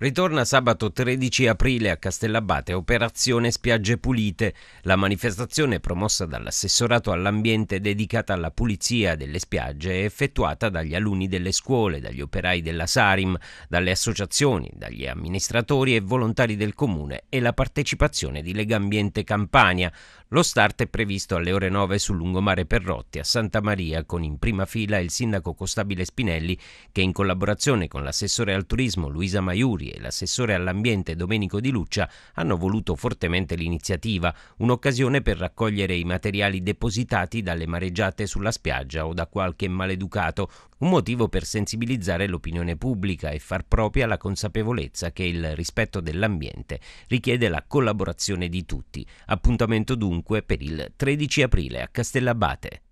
Ritorna sabato 13 aprile a Castellabate Operazione Spiagge Pulite, la manifestazione promossa dall'assessorato all'ambiente dedicata alla pulizia delle spiagge e effettuata dagli alunni delle scuole, dagli operai della Sarim, dalle associazioni, dagli amministratori e volontari del comune e la partecipazione di Legambiente Campania. Lo start è previsto alle ore 9 sul lungomare Perrotti a Santa Maria con in prima fila il sindaco Costabile Spinelli che in collaborazione con l'assessore al turismo Luisa Maiuri e l'assessore all'ambiente Domenico Di Luccia hanno voluto fortemente l'iniziativa, un'occasione per raccogliere i materiali depositati dalle mareggiate sulla spiaggia o da qualche maleducato, un motivo per sensibilizzare l'opinione pubblica e far propria la consapevolezza che il rispetto dell'ambiente richiede la collaborazione di tutti. Appuntamento dunque per il 13 aprile a Castellabate.